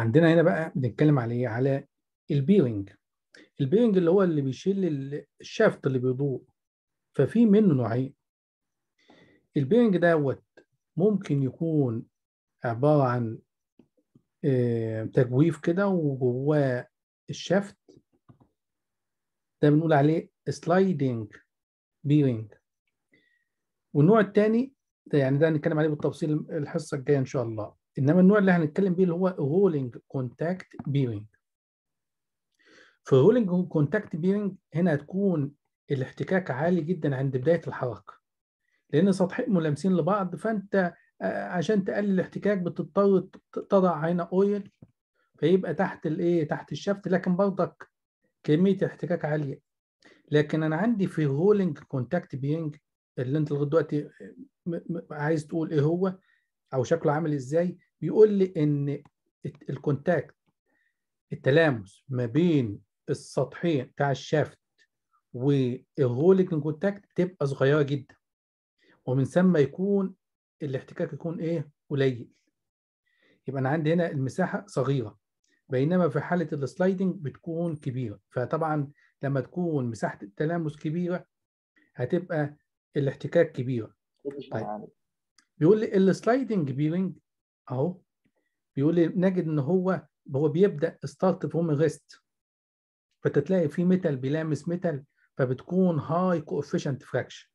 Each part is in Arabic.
عندنا هنا بقى بنتكلم على ايه على البيرنج البيرنج اللي هو اللي بيشيل الشافت اللي بيضوء ففي منه نوعين البيرنج دوت ممكن يكون عبارة عن آه، تجويف كده وجواه الشافت ده بنقول عليه سلايدنج بيرنج والنوع الثاني ده يعني ده هنتكلم عليه بالتفصيل الحصه الجايه ان شاء الله انما النوع اللي هنتكلم بيه اللي هو رولينج كونتاكت بيرنج في رولينج كونتاكت بيرنج هنا هتكون الاحتكاك عالي جدا عند بدايه الحركه لان سطحين ملامسين لبعض فانت آه، عشان تقلل الاحتكاك بتضطر تضع هنا اويل فيبقى تحت الايه تحت الشفت لكن برضك كميه الاحتكاك عاليه لكن انا عندي في رولينج كونتاكت بيرنج اللي انت لغايه دلوقتي آه، عايز تقول ايه هو او شكله عامل ازاي بيقول لي ان الكونتاكت التلامس ما بين السطحين بتاع الشافت والهولينج كونتاكت تبقى صغيره جدا ومن ثم يكون الاحتكاك يكون ايه قليل يبقى انا عندي هنا المساحه صغيره بينما في حاله السلايدنج بتكون كبيره فطبعا لما تكون مساحه التلامس كبيره هتبقى الاحتكاك كبيره طيب. بيقول لي السلايدنج بيرنج اهو بيقول لي نجد ان هو هو بيبدا ستارت فروم ريست فتتلاقي في ميتال بيلامس ميتال فبتكون هاي كوفيشنت فراكشن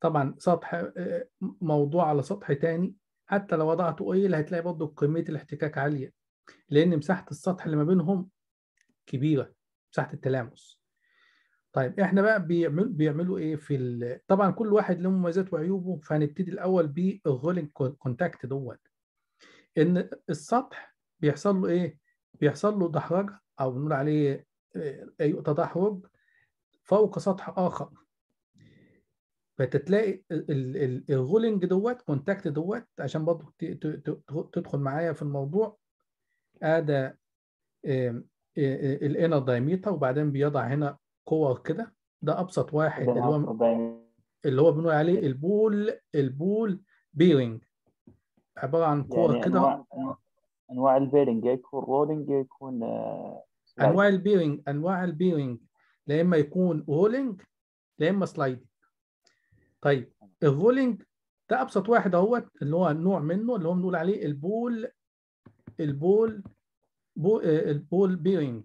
طبعا سطح آه، موضوع على سطح تاني حتى لو وضعته قليل هتلاقي برضه كميه الاحتكاك عاليه لان مساحه السطح اللي ما بينهم كبيره مساحه التلامس طيب احنا بقى بيعمل بيعملوا ايه في ال... طبعا كل واحد له مميزات وعيوبه فهنبتدي الاول بالغولينج كونتاكت دوت ان السطح بيحصل له ايه بيحصل له دحرجه او بنقول عليه آه، اي أيوة، تدحرج فوق سطح اخر فتتلاقي الرولينج دوت كونتاكت دوت عشان برضه تدخل معايا في الموضوع ادى الانر دايميتر وبعدين بيضع هنا كور كده ده ابسط واحد اللي هو اللي هو بنقول عليه البول البول بيرنج عباره عن كور يعني كده انواع, البيرنج يكون رولينج يكون آه، انواع البيرنج انواع البيرنج لا اما يكون رولينج لا اما سلايدنج طيب الرولينج ده ابسط واحد اهوت اللي هو نوع منه اللي هو بنقول عليه البول البول بول آه، البول بيرنج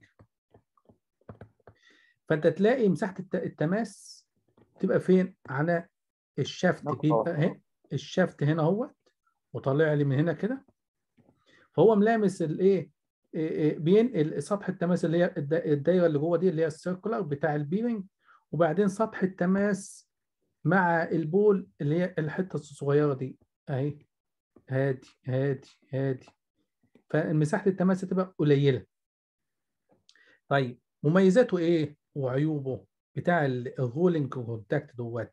فانت تلاقي مساحه التماس تبقى فين على الشافت بيبقى الشافت هنا اهوت وطالع لي من هنا كده فهو ملامس الايه إيه، إيه، بينقل سطح التماس اللي هي الدايره اللي جوه دي اللي هي السيركلر بتاع البيرنج وبعدين سطح التماس مع البول اللي هي الحته الصغيره دي اهي هادي هادي هادي فمساحه التماس هتبقى قليله طيب مميزاته ايه وعيوبه بتاع الرولينج كونتاكت دوت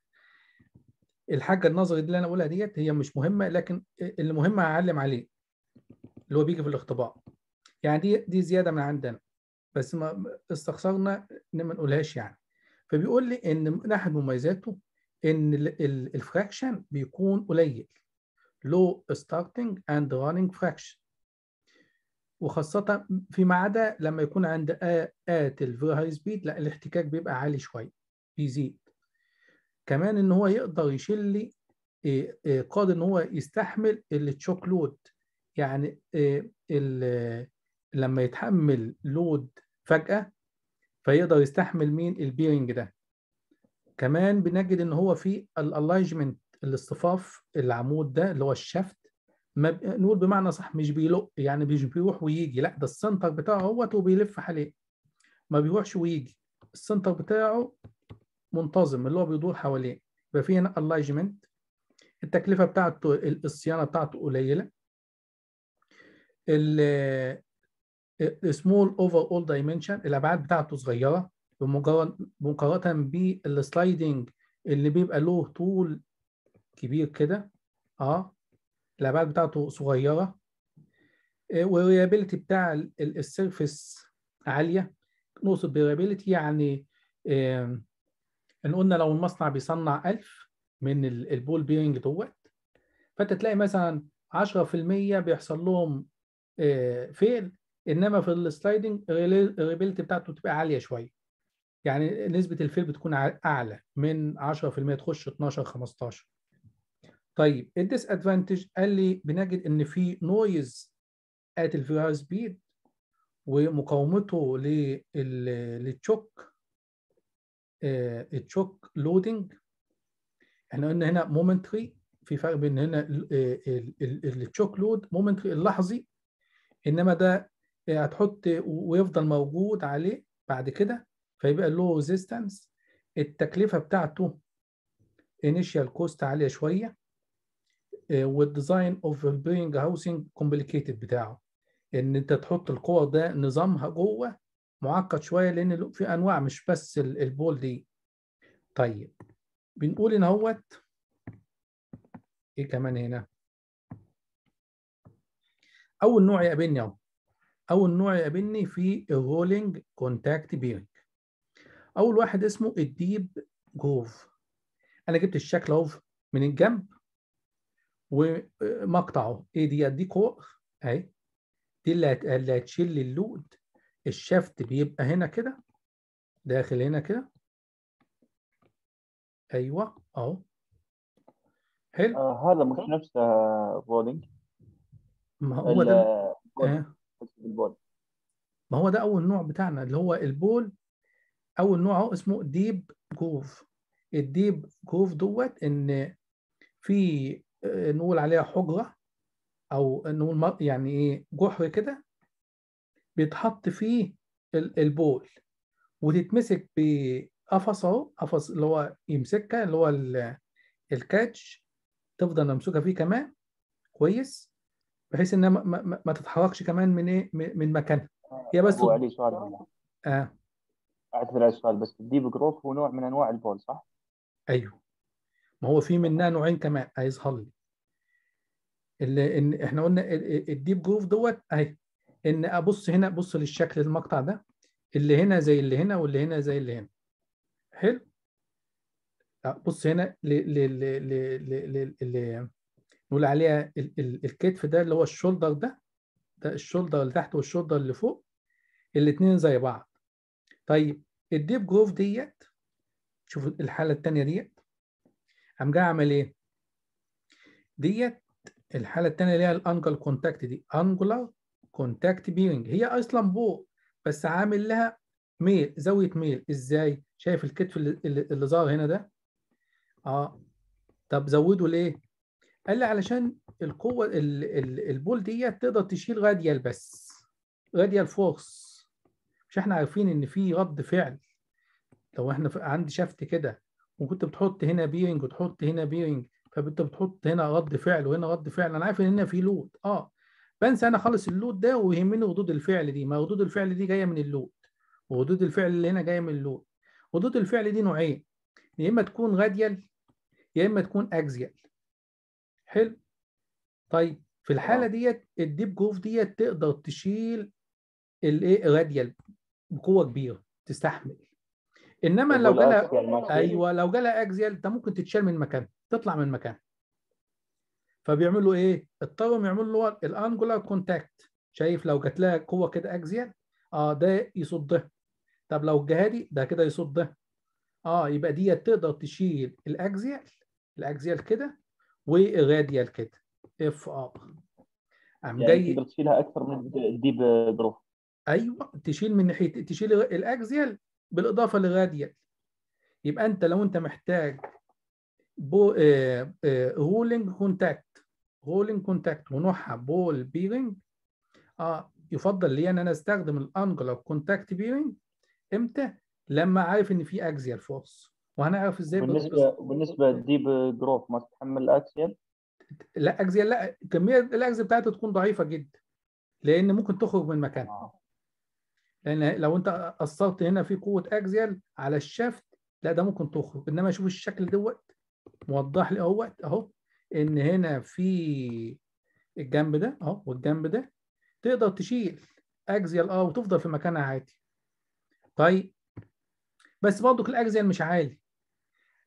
الحاجه النظري اللي انا بقولها ديت هي مش مهمه لكن اللي مهم هعلم عليه اللي هو بيجي في الاختبار يعني دي دي زياده من عندنا بس ما استخسرنا ان ما نقولهاش يعني فبيقول لي ان من احد مميزاته ان الفراكشن بيكون قليل لو ستارتنج اند رانينج فراكشن وخاصة فيما عدا لما يكون عند آت الفيري هاي سبيد لا الاحتكاك بيبقى عالي شوية بيزيد كمان ان هو يقدر يشيل لي قادر ان هو يستحمل التشوك لود يعني لما يتحمل لود فجأة فيقدر يستحمل مين البيرنج ده كمان بنجد ان هو في الالايجمنت الاصطفاف العمود ده اللي هو الشفت ما نقول بمعنى صح مش بيلق يعني مش بيروح ويجي لا ده السنتر بتاعه هو وبيلف حواليه ما بيروحش ويجي السنتر بتاعه منتظم اللي هو بيدور حواليه يبقى في هنا الايجمنت التكلفه بتاعته الصيانه بتاعته قليله السمول اوفر اول دايمنشن الابعاد بتاعته صغيره بمجرد مقارنه بالسلايدنج اللي بيبقى له طول كبير كده اه الابعاد بتاعته صغيره والريابيلتي آه، بتاع السيرفيس عاليه نقصد بريابيلتي يعني ان قلنا لو المصنع بيصنع 1000 من البول بيرنج دوت فانت تلاقي مثلا 10% بيحصل لهم آه، فيل انما في السلايدنج الريابيلتي بتاعته بتبقى عاليه شويه يعني نسبه الفيل بتكون اعلى من 10% تخش 12 15 طيب الديس ادفانتج قال لي بنجد ان في نويز ات الفي سبيد ومقاومته للتشوك التشوك لودنج احنا قلنا هنا مومنتري في فرق بين هنا التشوك لود مومنتري اللحظي انما ده هتحط ويفضل موجود عليه بعد كده فيبقى له ريزيستنس التكلفه بتاعته انيشال كوست عاليه شويه والديزاين اوف بينج هاوسنج كومبليكيتد بتاعه ان انت تحط القوى ده نظامها جوه معقد شويه لان في انواع مش بس البول دي طيب بنقول ان هوت ايه كمان هنا اول نوع يقابلني اهو اول نوع يقابلني في الرولينج كونتاكت بيرنج اول واحد اسمه الديب جوف انا جبت الشكل اهو من الجنب ومقطعه ايه دي دي كور اهي دي اللي هتشيل اللود الشافت بيبقى هنا كده داخل هنا كده ايوه اهو حلو آه هذا مش نفس آه، بولينج ما هو ده آه. ما هو ده اول نوع بتاعنا اللي هو البول اول نوع اهو اسمه ديب جوف الديب جوف دوت ان في آه، نقول عليها حجره او نقول يعني ايه جحر كده بيتحط فيه البول وتتمسك بقفص اهو قفص اللي هو يمسكها اللي هو الكاتش تفضل ممسوكه فيه كمان كويس بحيث انها ما, ما, ما تتحركش كمان من ايه من مكانها هي بس هو علي سؤال اه اعتذر على السؤال بس الديب جروب هو نوع من انواع البول صح؟ ايوه ما هو في منها نوعين كمان هيظهر لي اللي ان احنا قلنا الديب جروف دوت اهي ان ابص هنا بص للشكل المقطع ده اللي هنا زي اللي هنا واللي هنا زي اللي هنا حلو بص هنا ل ل ل ل نقول عليها الكتف ده اللي هو الشولدر ده ده الشولدر اللي تحت والشولدر اللي فوق الاثنين زي بعض طيب الديب جروف ديت شوف الحاله الثانيه ديت قام جاي عمل ايه؟ ديت الحاله الثانيه اللي هي الانجل كونتاكت دي انجل كونتاكت بيرنج هي اصلا بو بس عامل لها ميل زاويه ميل ازاي؟ شايف الكتف اللي, اللي ظهر هنا ده؟ اه طب زوده ليه؟ قال لي علشان القوه الـ الـ البول ديت تقدر تشيل راديال بس راديال فورس مش احنا عارفين ان في رد فعل لو احنا عندي شفت كده وكنت بتحط هنا بيرنج وتحط هنا بيرنج فانت بتحط هنا رد فعل وهنا رد فعل انا عارف ان هنا في لود اه بنسى انا خالص اللود ده ويهمني ردود الفعل دي ما ردود الفعل دي جايه من اللود وردود الفعل اللي هنا جايه من اللود ردود الفعل دي نوعين يا اما تكون راديال يا اما تكون اكزيال حلو طيب في الحاله آه. ديت الديب جروف ديت تقدر تشيل الايه راديال بقوه كبيره تستحمل انما لو جالها يعني ايوه لو جالها اكزيال انت ممكن تتشال من مكان تطلع من مكان فبيعملوا ايه؟ اضطروا يعملوا له الانجولار كونتاكت شايف لو جات لها قوه كده اكزيال اه ده يصد ده طب لو الجهه دي ده كده يصد ده اه يبقى ديت تقدر تشيل الاكزيال الاكزيال كده والراديال كده اف ار قام يعني جاي تقدر تشيلها اكثر من الديب برو ايوه تشيل من ناحيه تشيل الاكزيال بالاضافه لغادية يعني. يبقى انت لو انت محتاج بو رولينج كونتاكت رولينج كونتاكت ونوعها بول بيرنج اه يفضل لي ان انا استخدم الانجلر كونتاكت بيرنج امتى؟ لما عارف ان في اكزيال فورس وهنعرف ازاي بالنسبه بالنسبه للديب دروب ما تتحمل الاكزيال؟ لا اكزيال لا كميه الاكزيال بتاعتها تكون ضعيفه جدا لان ممكن تخرج من مكانها آه. لان لو انت قصرت هنا في قوه اكزيال على الشافت لا ده ممكن تخرج انما اشوف الشكل دوت موضح لي اهو اهو ان هنا في الجنب ده اهو والجنب ده تقدر تشيل اكزيال اه وتفضل في مكانها عادي طيب بس برضو الاكزيال مش عالي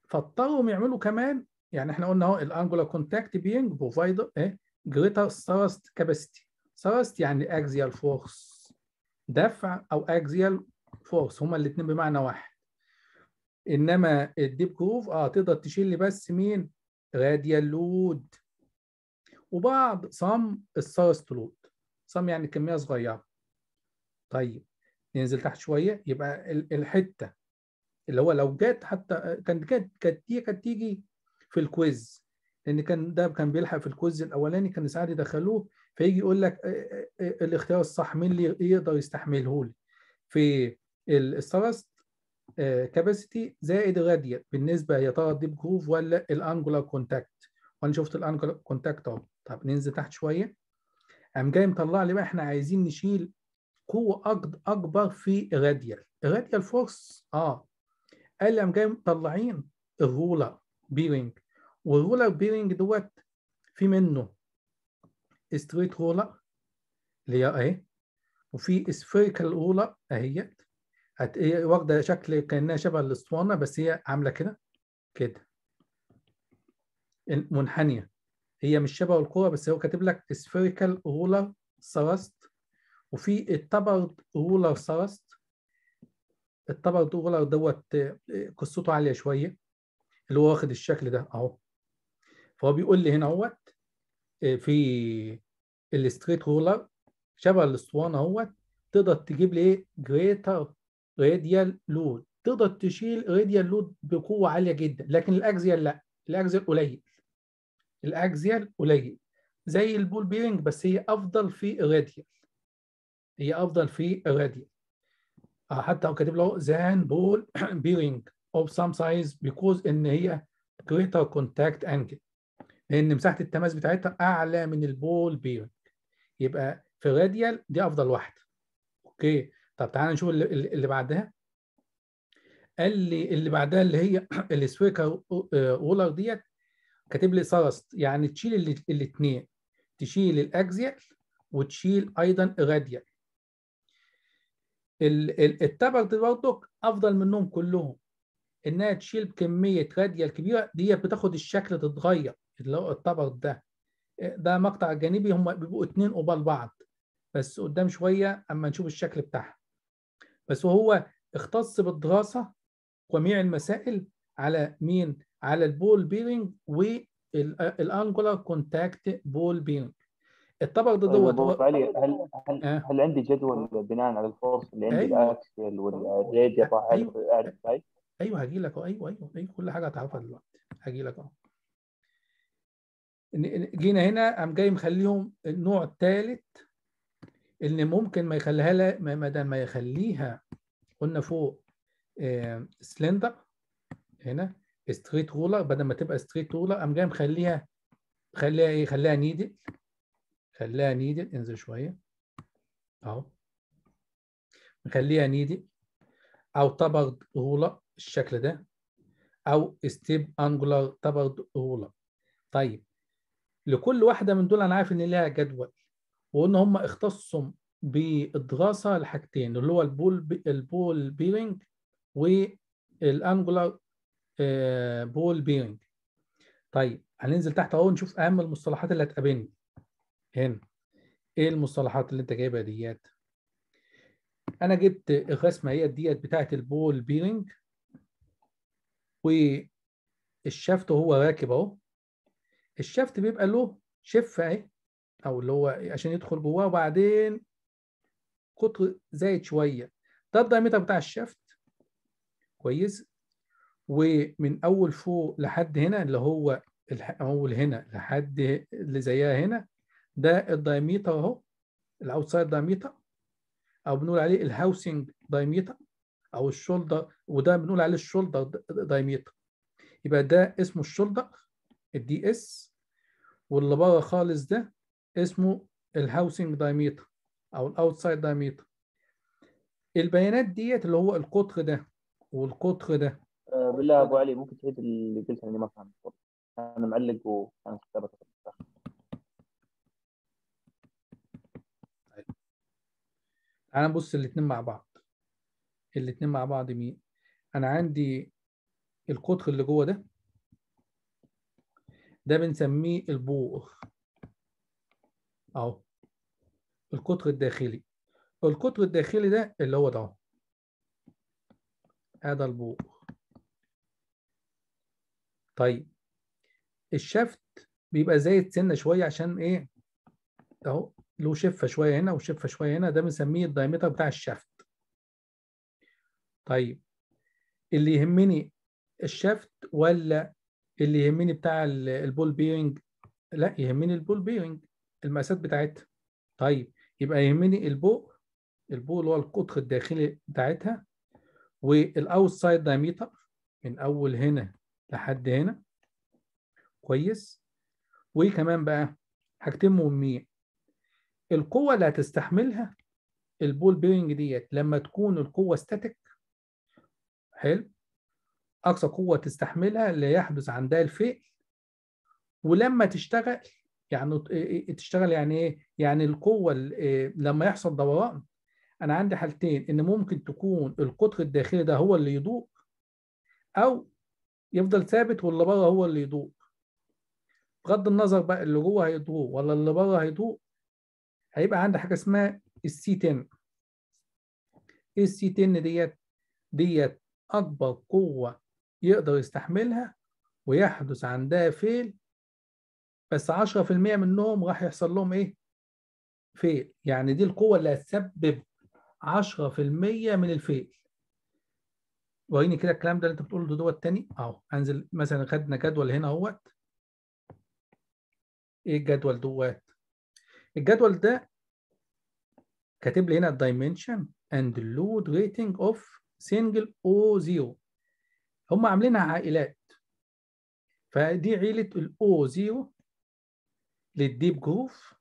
فاضطروا يعملوا كمان يعني احنا قلنا اهو الانجولا كونتاكت بينج بروفايدر ايه جريتر ثرست كاباسيتي ثرست يعني اكزيال فورس دفع او اكزيال فورس هما الاثنين بمعنى واحد انما الديب كروف اه تقدر تشيل لي بس مين راديال لود وبعض صم السارست لود صم يعني كميه صغيره طيب ننزل تحت شويه يبقى الحته اللي هو لو جت حتى كانت كانت دي كانت تيجي في الكويز لان كان ده كان بيلحق في الكويز الاولاني كان ساعات يدخلوه فيجي يقول لك آه، آه، آه، الاختيار الصح مين اللي يقدر يستحمله لي في الثرست كاباسيتي زائد الراديال بالنسبه هي ترى الديب جروف ولا الانجولار كونتاكت وانا شفت الانجولار كونتاكت اهو طب ننزل تحت شويه قام جاي مطلع لي بقى احنا عايزين نشيل قوه اكبر في الراديال الراديال فورس اه قال لي قام جاي مطلعين الرولر بيرنج والرولر بيرنج دوت في منه ستريت رولر اللي هي اهي وفي سفيريكال رولر اهيت هي واخده شكل كانها شبه الاسطوانه بس هي عامله كده كده منحنيه هي مش شبه الكوره بس هو كاتب لك سفيريكال رولر ثرست وفي التبرد رولر ثرست التبرد رولر دوت آه، قصته عاليه شويه اللي هو واخد الشكل ده اهو فهو بيقول لي هنا اهوت في الستريت رولر شبه الاسطوانه اهوت تقدر تجيب لي ايه جريتر راديال لود تقدر تشيل راديال لود بقوه عاليه جدا لكن الاكزيال لا الاكزيال قليل الاكزيال قليل زي البول بيرنج بس هي افضل في الراديال هي افضل في الراديال آه، حتى لو كاتب له زان بول بيرنج اوف سام سايز بيكوز ان هي greater contact angle لان مساحه التماس بتاعتها اعلى من البول بيرنج يبقى في راديال دي افضل واحده اوكي طب تعالى نشوف اللي, اللي بعدها قال لي اللي بعدها اللي هي السويكا آه، وولر ديت كاتب لي سرست يعني تشيل الاثنين تشيل الاكزيال وتشيل ايضا الراديال التبر دي برضك افضل منهم كلهم انها تشيل بكميه راديال كبيره دي بتاخد الشكل تتغير اللي هو الطبق ده ده مقطع جانبي هم بيبقوا اتنين قبال بعض بس قدام شويه اما نشوف الشكل بتاعها بس وهو اختص بالدراسه جميع المسائل على مين على البول بيرنج والانجولار كونتاكت بول بيرنج الطبق ده طيب دوت هو هل هل, آه. هل عندي جدول بناء على الفورس اللي عندي أيوه. الاكسل والريديا أيوة. أيوة. ايوه هجي لك ايوه ايوه ايوه كل حاجه هتعرفها دلوقتي هجي لك اهو جينا هنا قام جاي مخليهم النوع الثالث اللي ممكن ما يخليها لا ما دام ما يخليها قلنا فوق آه، سلندر هنا ستريت رولر بدل ما تبقى ستريت رولر قام جاي مخليها خليها ايه خليها نيدل خليها نيدل انزل شويه اهو نخليها نيدل او طبق رولر الشكل ده او ستيب انجولار طبق رولر طيب لكل واحده من دول انا عارف ان ليها جدول وان هم اختصوا بالدراسه لحاجتين اللي هو البول بي البول بيرنج والانجولار بول بيرنج طيب هننزل تحت اهو نشوف اهم المصطلحات اللي هتقابلني هنا ايه المصطلحات اللي انت جايبها ديت انا جبت الرسمه هي ديت بتاعه البول بيرنج والشافت وهو راكب اهو الشافت بيبقى له شفه اهي او اللي هو عشان يدخل جواه وبعدين قطر زايد شويه ده الدايمتر بتاع الشافت كويس ومن اول فوق لحد هنا اللي هو اول هنا لحد اللي زيها هنا ده الدايمتر اهو الاوتسايد دايمتر او بنقول عليه الهاوسنج دايمتر او الشولدر وده بنقول عليه الشولدر دايمتر يبقى ده اسمه الشولدر الدي اس واللي بره خالص ده اسمه الهاوسنج دايميتر او الاوتسايد دايميتر البيانات ديت اللي هو القطر ده والقطر ده آه، بالله يا ابو علي ممكن تعيد اللي قلته اني ما فهمت انا معلق وانا كتبت تعال بص الاثنين مع بعض الاثنين مع بعض مين انا عندي القطر اللي جوه ده ده بنسميه البور اهو القطر الداخلي القطر الداخلي ده اللي هو ده هذا البور طيب الشفت بيبقى زايد سنه شويه عشان ايه اهو له شفه شويه هنا وشفه شويه هنا ده بنسميه الدايمتر بتاع الشفت طيب اللي يهمني الشفت ولا اللي يهمني بتاع البول بيرنج لا يهمني البول بيرنج المقاسات بتاعتها طيب يبقى يهمني البو البو اللي هو القطر الداخلي بتاعتها والاوتسايد دايميتر من اول هنا لحد هنا كويس وكمان بقى حاجتين مهمين القوة اللي هتستحملها البول بيرنج ديت لما تكون القوة ستاتيك حلو اقصى قوه تستحملها اللي يحدث عندها الفئل ولما تشتغل يعني إيه، إيه، تشتغل يعني ايه يعني القوه إيه، لما يحصل دوران انا عندي حالتين ان ممكن تكون القطر الداخلي ده هو اللي يضوء او يفضل ثابت واللي بره هو اللي يضوء بغض النظر بقى اللي جوه هيضوء ولا اللي بره هيضوء هيبقى عندي حاجه اسمها السي 10 السي 10 ديت ديت اكبر قوه يقدر يستحملها ويحدث عندها فيل بس 10% منهم راح يحصل لهم ايه؟ فيل يعني دي القوه اللي هتسبب 10% من الفيل وريني كده الكلام ده اللي انت بتقوله دوت تاني اهو انزل مثلا خدنا جدول هنا اهوت ايه الجدول دوت؟ الجدول ده كاتب لي هنا الدايمنشن اند اللود ريتنج اوف سنجل او زيرو هم عاملينها عائلات فدي عيله الاو زيرو للديب جروف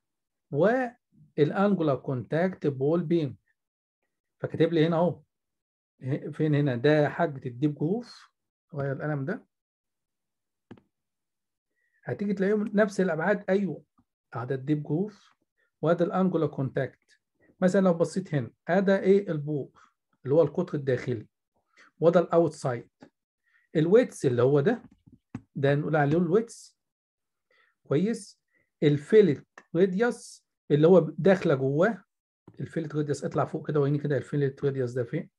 والانجولار كونتاكت بول بيم فكاتب لي هنا اهو فين هنا ده حاجه الديب جروف غير القلم ده هتيجي تلاقيهم نفس الابعاد ايوه ده الديب جروف وهذا الانجولار كونتاكت مثلا لو بصيت هنا ادي ايه البور اللي هو القطر الداخلي وده الاوتسايد الويتس اللي هو ده ده نقول عليه الويتس كويس الفيلت ريديوس اللي هو داخله جواه الفيلت ريديوس اطلع فوق كده وريني كده الفيلت ريديوس ده فين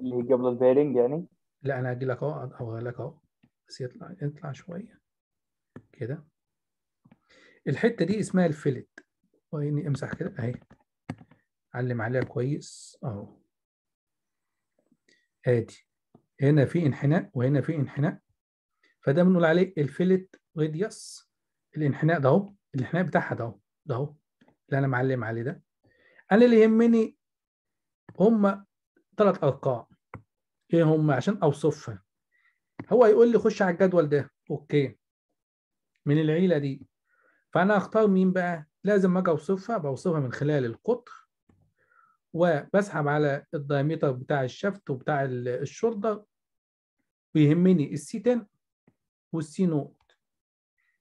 اللي قبل البيرنج يعني لا انا هجي لك اهو اوريها لك اهو بس يطلع يطلع شويه كده الحته دي اسمها الفيلت وريني امسح كده اهي علم عليها كويس اهو ادي هنا في انحناء وهنا في انحناء فده بنقول عليه الفيلت ريديوس الانحناء ده اهو الانحناء بتاعها ده اهو ده اهو اللي انا معلم عليه ده انا اللي يهمني هم ثلاث ارقام ايه هم عشان اوصفها هو هيقول لي خش على الجدول ده اوكي من العيله دي فانا اختار مين بقى لازم اجي اوصفها بوصفها من خلال القطر وبسحب على الدايمتر بتاع الشفت وبتاع الشولدر بيهمني السي 10 والسي نوت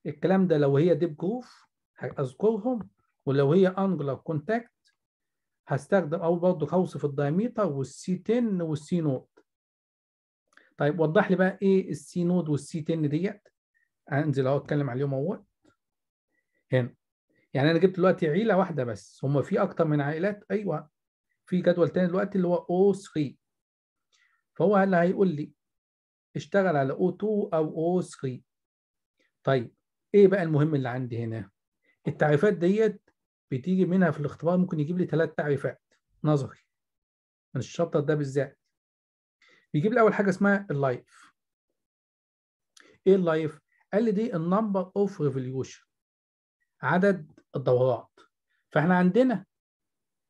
الكلام ده لو هي ديب جروف هذكرهم ولو هي انجلر كونتاكت هستخدم او برضه هوصف الدايمتر والسي 10 والسي نوت طيب وضح لي بقى ايه السي نود والسي 10 ديت انزل اهو اتكلم عليهم اهو هنا يعني انا جبت دلوقتي عيله واحده بس هم في اكتر من عائلات ايوه في جدول تاني دلوقتي اللي هو O3 فهو اللي هيقول لي اشتغل على O2 أو O3 طيب إيه بقى المهم اللي عندي هنا؟ التعريفات ديت بتيجي منها في الاختبار ممكن يجيب لي ثلاث تعريفات نظري من الشابتر ده بالذات بيجيب لي أول حاجة اسمها اللايف إيه اللايف؟ قال لي دي النمبر أوف ريفوليوشن عدد الدورات فإحنا عندنا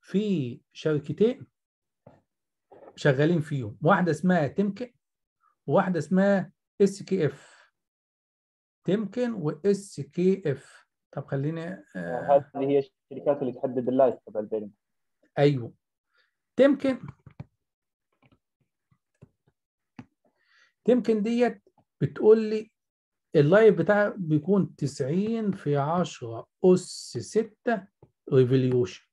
في شركتين شغالين فيهم واحده اسمها تمكن وواحده اسمها اس كي اف تمكن واس كي اف طب خليني آه هذه هي الشركات اللي تحدد اللايف تبع البيرنج ايوه تمكن تمكن ديت بتقول لي اللايف بتاعها بيكون 90 في 10 اس 6 ريفوليوشن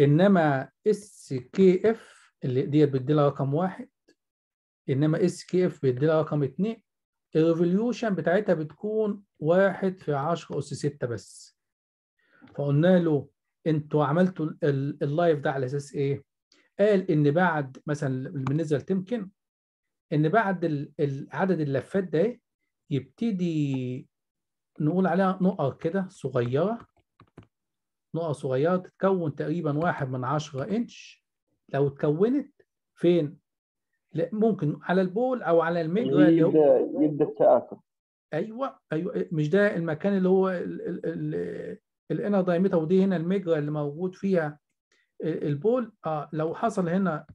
انما اس كي اف اللي ديت بتدي لها رقم واحد انما اس كي اف بتدي لها رقم اتنين الريفوليوشن بتاعتها بتكون واحد في 10 اس 6 بس فقلنا له انتوا عملتوا اللايف ده على اساس ايه؟ قال ان بعد مثلا بالنسبه لتمكن ان بعد عدد اللفات ده يبتدي نقول عليها نقط كده صغيره نقط صغيره تتكون تقريبا واحد من عشرة انش لو اتكونت فين؟ ممكن على البول او على المجرى اللي هو يبدا التآكل ايوه ايوه مش ده المكان اللي هو الانر دايمتر ودي هنا المجرى اللي موجود فيها البول اه لو حصل هنا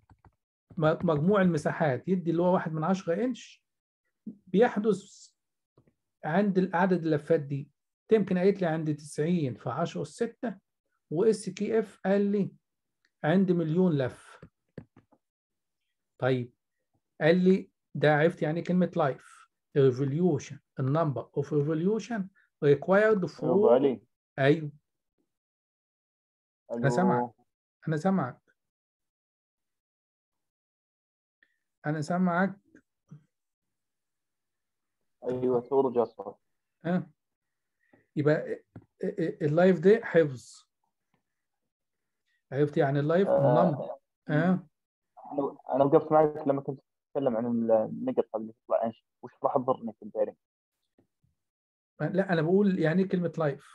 مجموع المساحات يدي اللي هو واحد من عشرة انش بيحدث عند عدد اللفات دي تمكن قالت لي عند 90 في 10 اس 6 واس كي اف قال لي عند مليون لف طيب قال لي ده عرفت يعني كلمه لايف ريفوليوشن النمبر اوف ريفوليوشن ريكوايرد فور ايوه انا سامعك انا سامعك انا سامعك ايوه ترجع صح اه يبقى اللايف ده حفظ عرفت يعني اللايف آه، نمبر اه انا وقفت معك لما كنت تتكلم عن النقط اللي تطلع وش راح تضرني في البيرنج لا انا بقول يعني ايه كلمه لايف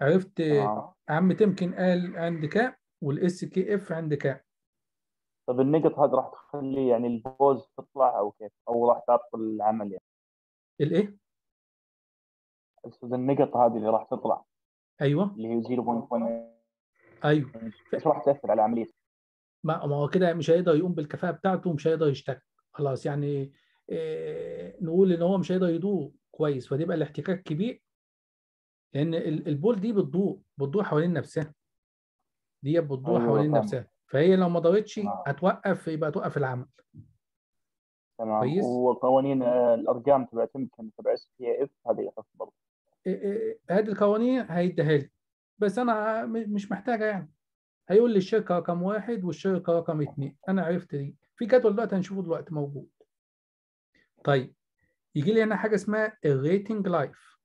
عرفت آه. عم تمكن قال عند كاء والاس كي اف عند كاء طب النقط هذا راح تخلي يعني البوز تطلع او كيف او راح تعطل العمل يعني الايه؟ اقصد النقط هذه اللي راح تطلع ايوه اللي هي 0.1 ايوه يعني راح تاثر على عمليته ما هو كده مش هيقدر يقوم بالكفاءه بتاعته ومش هيقدر يشتكي خلاص يعني إيه نقول ان هو مش هيقدر يدور كويس فتبقى الاحتكاك كبير لان البول دي بتدور بتدور حوالين نفسها دي بتدور أيوة حوالين طبعا. نفسها فهي لو ما دارتش هتوقف يبقى توقف العمل تمام كويس وقوانين آه، الارقام تبعت يمكن تبع اس بي اف هذه آه، آه، هذه القوانين هيديها لك بس انا مش محتاجه يعني هيقول لي الشركه رقم واحد والشركه رقم اثنين انا عرفت دي في جدول دلوقتي هنشوفه دلوقتي موجود طيب يجي لي هنا حاجه اسمها الريتنج لايف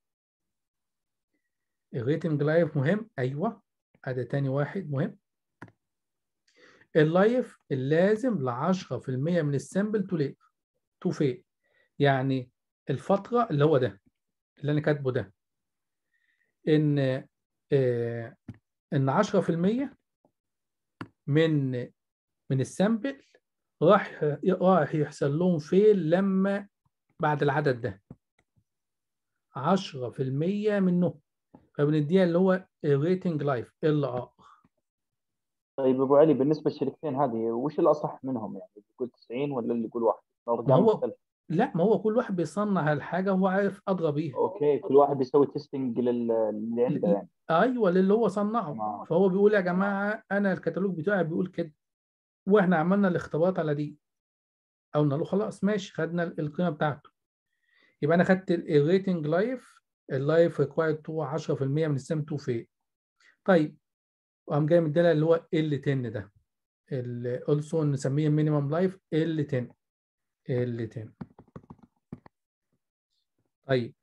الريتنج لايف مهم ايوه هذا تاني واحد مهم اللايف اللازم ل 10% من السامبل تو ليف تو فيل يعني الفتره اللي هو ده اللي انا كاتبه ده ان آه، ان 10% من من السامبل راح راح يحصل لهم فيل لما بعد العدد ده 10% منهم فبنديها اللي هو الريتنج لايف ال ار طيب ابو علي بالنسبه للشركتين هذه وش الاصح منهم يعني اللي يقول 90 ولا اللي يقول واحد هو مختلف. لا ما هو كل واحد بيصنع الحاجه وهو عارف اضغى بيها اوكي كل واحد بيسوي تيستنج للي عنده يعني ايوه للي هو صنعه آه. فهو بيقول يا جماعه آه. انا الكتالوج بتاعي بيقول كده واحنا عملنا الاختبارات على دي قلنا له خلاص ماشي خدنا القيمه بتاعته يبقى انا خدت الريتنج لايف اللايف ريكوايرد تو 10% من السام تو فيل طيب وقام جاي مديلها اللي هو ال 10 ده اولسو نسميه مينيمم لايف ال 10 ال 10 طيب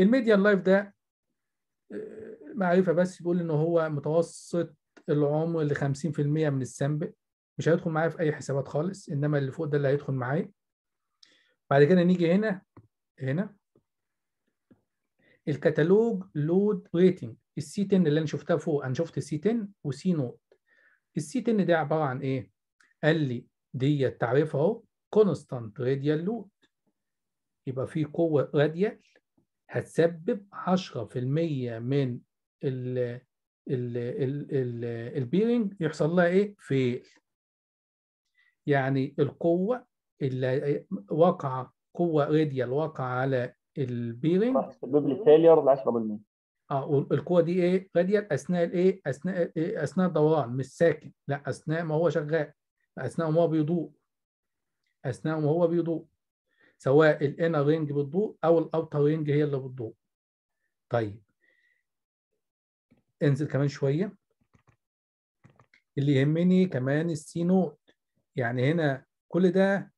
الميديان لايف ده آه، معرفه بس بيقول ان هو متوسط العمر ل 50% من السامبل مش هيدخل معايا في اي حسابات خالص انما اللي فوق ده اللي هيدخل معايا بعد كده نيجي هنا هنا الكتالوج لود ريتنج السي 10 اللي انا شفتها فوق انا شفت سي 10 وسي نوت السي 10 ده عباره عن ايه قال لي ديت تعريفها اهو كونستانت راديال لود يبقى في قوة راديال هتسبب 10% من ال ال ال البيرنج يحصل لها ايه؟ فيل. يعني القوة اللي واقعة قوة راديال واقعة على البيرنج تسبب لي فيلير ل 10% اه والقوة دي ايه راديال اثناء الايه اثناء إيه؟ اثناء الدوران مش ساكن لا اثناء ما هو شغال اثناء ما هو بيضوء اثناء ما هو بيضوء سواء الانر رينج بتضوء او الاوتر رينج هي اللي بتضوء طيب انزل كمان شويه اللي يهمني كمان السي نوت يعني هنا كل ده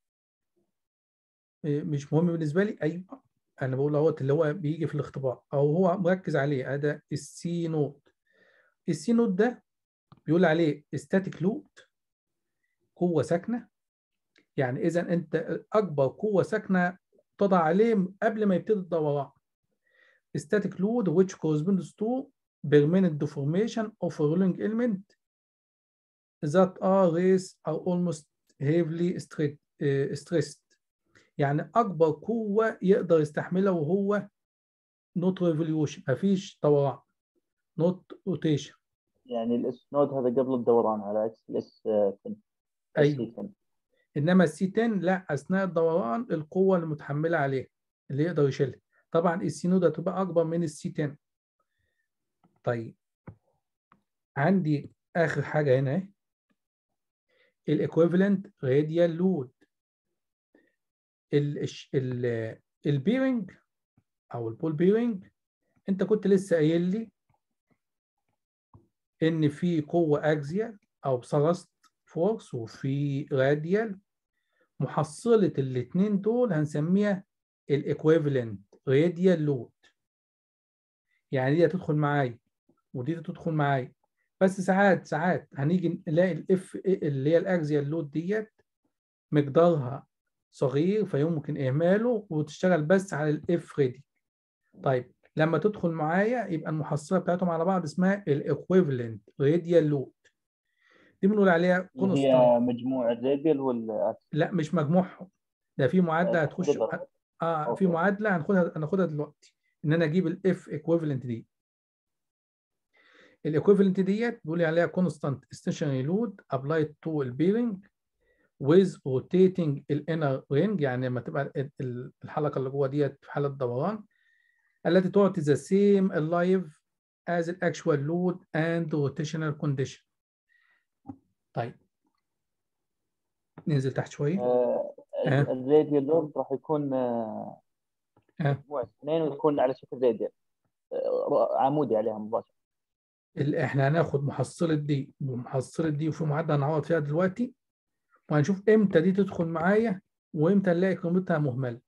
آه، مش مهم بالنسبه لي ايوه انا بقول اهوت اللي هو بيجي في الاختبار او هو مركز عليه ده السي نوت السي نوت ده بيقول عليه ستاتيك لود قوه ساكنه يعني إذا أنت أكبر قوة ساكنة تضع عليه قبل ما يبتدي الدوران static load which corresponds to permanent deformation of a rolling element that are raised or almost heavily stressed يعني أكبر قوة يقدر يستحملها وهو not revolution مفيش دوران not rotation يعني الاس نود هذا قبل الدوران على عكس الاس 10 ايوه انما 10 لا اثناء الدوران القوه المتحمله عليه اللي يقدر يشيلها طبعا ده تبقى اكبر من 10 طيب عندي اخر حاجه هنا الايكويفالنت راديال لود البيرنج او البول بيرنج انت كنت لسه قايل لي ان في قوه اكزيال او بسرست فورس وفي راديال محصلة الاتنين دول هنسميها الايكويفالنت راديال لود يعني دي هتدخل معايا ودي تدخل معايا بس ساعات ساعات هنيجي نلاقي الاف اللي هي الاكزيال لود ديت مقدارها صغير فيمكن اهماله وتشتغل بس على الاف ريدي طيب لما تدخل معايا يبقى المحصله بتاعتهم على بعض اسمها الايكويفالنت راديال لود دي بنقول عليها كونستانت هي مجموع ديبل ولا لا مش مجموعهم ده في معادله هتخش اه في معادله هناخدها هناخدها دلوقتي ان انا اجيب الاف ايكويفالنت دي الايكويفالنت ديت بيقول لي عليها كونستانت ستيشنري لود ابلايد تو البيرنج ويز روتيتنج الانر رينج يعني لما تبقى الحلقه اللي جوه ديت في حاله دوران التي تعطي the same alive as the actual load and rotational condition طيب ننزل تحت شوي آه، الراديو آه. راح يكون آه مجموع آه. اثنين ويكون على شكل راديو يعني. عمودي عليها مباشره احنا هناخد محصله دي ومحصله دي وفي معادله هنعوض فيها دلوقتي وهنشوف امتى دي تدخل معايا وامتى نلاقي قيمتها مهمله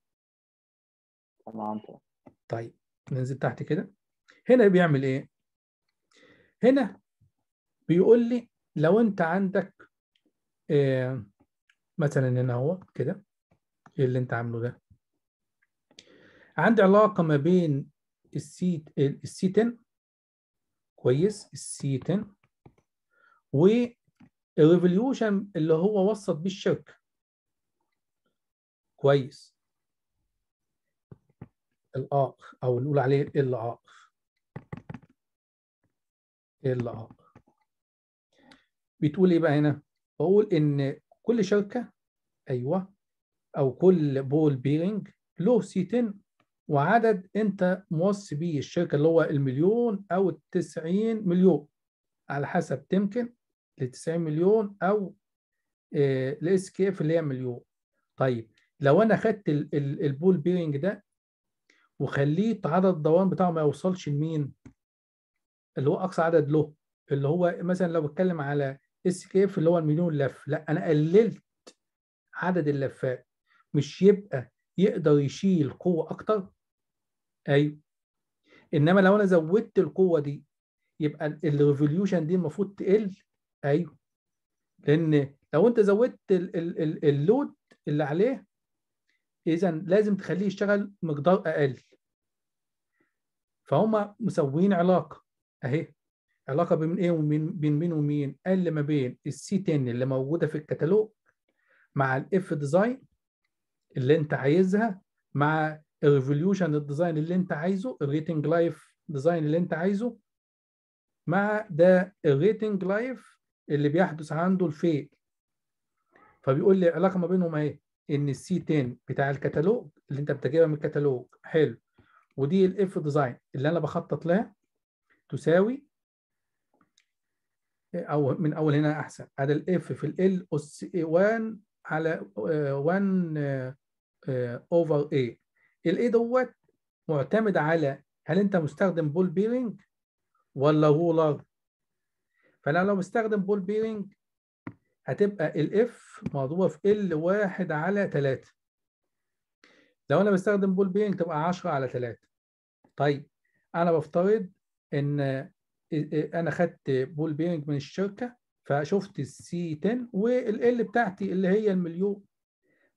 تمام طيب ننزل تحت كده هنا بيعمل ايه هنا بيقول لي لو انت عندك آه، مثلا هنا هو كده إيه اللي انت عامله ده عندي علاقه ما بين السي السي 10 كويس السي 10 والريفوليوشن اللي هو وسط بيه الشركه كويس الار او نقول عليه الار الار بتقول ايه بقى هنا؟ بقول ان كل شركه ايوه او كل بول بيرنج له سيتين وعدد انت موصي بيه الشركه اللي هو المليون او ال 90 مليون على حسب تمكن ل 90 مليون او الاس كي اف اللي هي مليون طيب لو انا خدت البول بيرنج ده وخليت عدد الدوران بتاعه ما يوصلش لمين اللي هو اقصى عدد له اللي هو مثلا لو بتكلم على اس اف اللي هو المليون لف لا انا قللت عدد اللفات مش يبقى يقدر يشيل قوه اكتر ايوه انما لو انا زودت القوه دي يبقى الريفوليوشن دي المفروض تقل ايوه لان لو انت زودت اللود اللي عليه اذا لازم تخليه يشتغل مقدار اقل فهم مسوين علاقه اهي علاقه بين ايه ومين بين مين ومين قال لي ما بين السي 10 اللي موجوده في الكتالوج مع الاف ديزاين اللي انت عايزها مع الريفوليوشن الديزاين اللي انت عايزه الريتنج لايف ديزاين اللي انت عايزه مع ده الريتنج لايف اللي بيحدث عنده الفيل فبيقول لي علاقه ما بينهم اهي ان السي 10 بتاع الكتالوج اللي انت بتجيبها من الكتالوج حلو ودي الاف ديزاين اللي انا بخطط لها تساوي او من اول هنا احسن هذا الاف في ال اس 1 على 1 آه، اوفر آه، آه، ال A دوت معتمد على هل انت مستخدم بول بيرنج ولا رولر فانا لو مستخدم بول بيرنج هتبقى الاف مضروبه في L 1 على 3 لو انا بستخدم بول بيرنج تبقى 10 على 3 طيب انا بفترض ان انا خدت بول بيرنج من الشركه فشفت السي 10 والال بتاعتي اللي هي المليون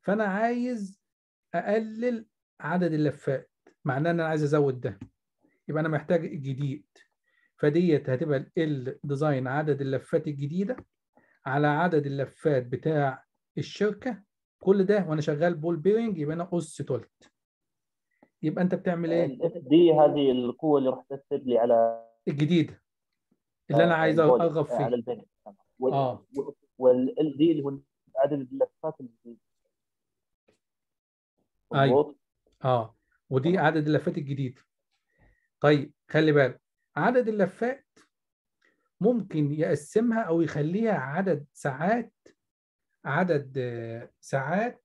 فانا عايز اقلل عدد اللفات معناه ان انا عايز ازود ده يبقى انا محتاج جديد فديت هتبقى ال ديزاين عدد اللفات الجديده على عدد اللفات بتاع الشركه كل ده وانا شغال بول بيرنج يبقى انا اس تلت يبقى انت بتعمل ايه؟ الاف دي هذه القوه اللي راح تاثر لي على الجديده اللي انا آه، عايز ارغب فيه على البنك وال اه وال دي اللي هو عدد اللفات ايوه اه ودي عدد اللفات الجديد طيب خلي بالك عدد اللفات ممكن يقسمها او يخليها عدد ساعات عدد آه، ساعات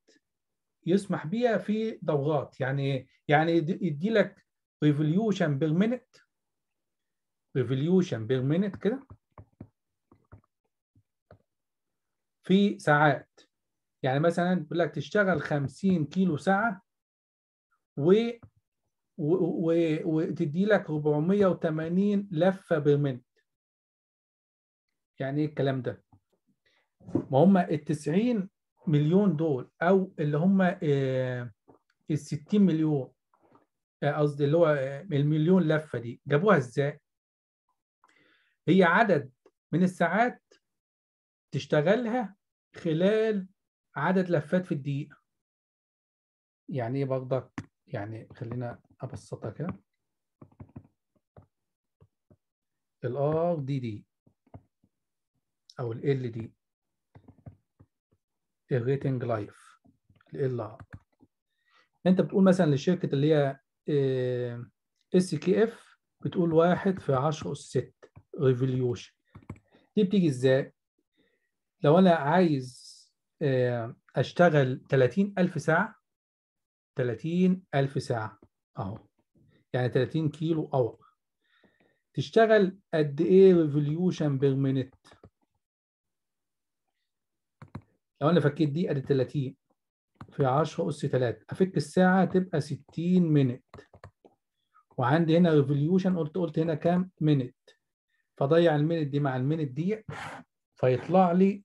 يسمح بيها في دورات يعني إيه؟ يعني يدي لك ريفوليوشن بير مينت ريفوليوشن بير مينت كده في ساعات يعني مثلا بيقول لك تشتغل 50 كيلو ساعه و و وتدي لك 480 لفه بير مينت يعني ايه الكلام ده ما هم ال 90 مليون دول او اللي هم آه، ال 60 مليون آه، قصدي اللي هو آه، المليون لفه دي جابوها ازاي هي عدد من الساعات تشتغلها خلال عدد لفات في الدقيقة يعني ايه برضك يعني خلينا ابسطها كده الار دي دي او ال دي الريتنج لايف ال انت بتقول مثلا للشركه اللي هي اس كي اف بتقول واحد في 10 اس 6 ريفوليوشن دي بتيجي ازاي؟ لو انا عايز آه، اشتغل 30000 ساعه 30000 ساعه اهو يعني 30 كيلو اور تشتغل قد ايه ريفوليوشن بير مينيت لو انا فكيت دي ادي 30 في 10 اس 3 افك الساعه تبقى 60 مينيت وعندي هنا ريفوليوشن قلت قلت هنا كام مينيت فضيع المينت دي مع المينت دي فيطلع لي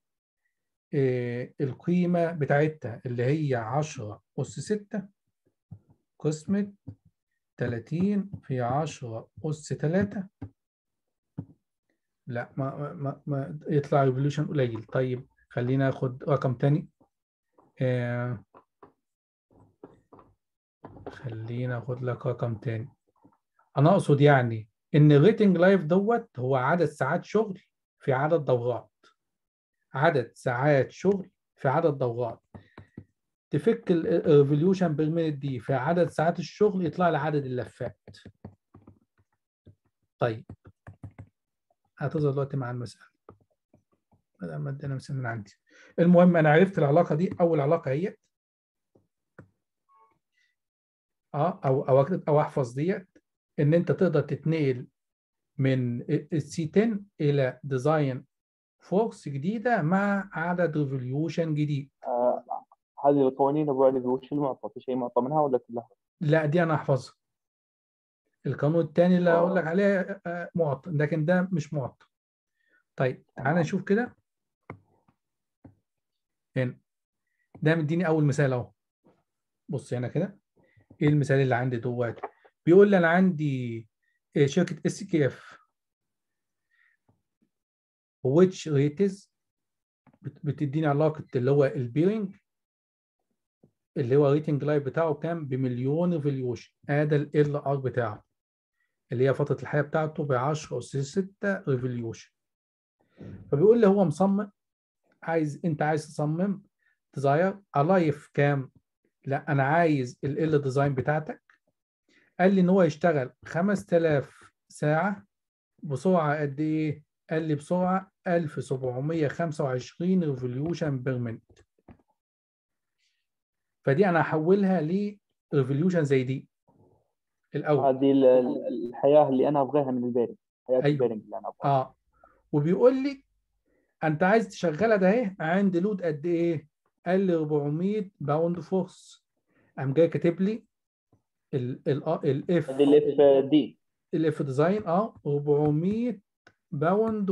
آه، القيمة بتاعتها اللي هي 10 أس 6 قسمة 30 في 10 أس 3 لا ما ما ما يطلع ريفوليوشن قليل طيب خلينا ناخد رقم تاني آه خلينا ناخد لك رقم تاني انا اقصد يعني ان الريتنج لايف دوت هو عدد ساعات شغل في عدد دورات عدد ساعات شغل في عدد دورات تفك الريفوليوشن بير دي في عدد ساعات الشغل يطلع لي عدد اللفات طيب هتظهر دلوقتي مع المسألة بدل ما ادينا مثال من عندي المهم انا عرفت العلاقة دي اول علاقة هي اه او او او احفظ ديت ان انت تقدر تتنقل من السي 10 الى ديزاين فورس جديده مع عدد ريفوليوشن جديد آه، هذه القوانين ابو علي وش المعطى في شيء معطى منها ولا كلها لا دي انا احفظها القانون الثاني اللي اقول آه. لك عليه آه، معطى لكن ده مش معطى طيب تعالى نشوف كده هنا ده مديني اول مثال اهو بص هنا كده ايه المثال اللي عندي دوت بيقول لي انا عندي آه، شركه اس كي اف which ريتز بتديني علاقه اللي هو البيرنج اللي هو ريتنج لايف بتاعه كام بمليون ريفوليوشن ادي ال ار بتاعه اللي هي فتره الحياه بتاعته ب 10 اس 6 ريفوليوشن فبيقول لي هو مصمم عايز انت عايز تصمم ديزاير الايف كام لا انا عايز ال ديزاين بتاعتك قال لي ان هو يشتغل 5000 ساعه بسرعه قد ايه؟ قال لي بسرعه 1725 ريفوليوشن بير مينت فدي انا هحولها ل ريفوليوشن زي دي الاول دي الحياه اللي انا ابغاها من البيرنج حياه أيوه. البيرنج اللي انا ابغاها اه وبيقول لي انت عايز تشغلها ده اهي عند لود قد ايه؟ قال لي 400 باوند فورس قام جاي كاتب لي الاف اف دي الاف ديزاين اه 400 آه، آه، باوند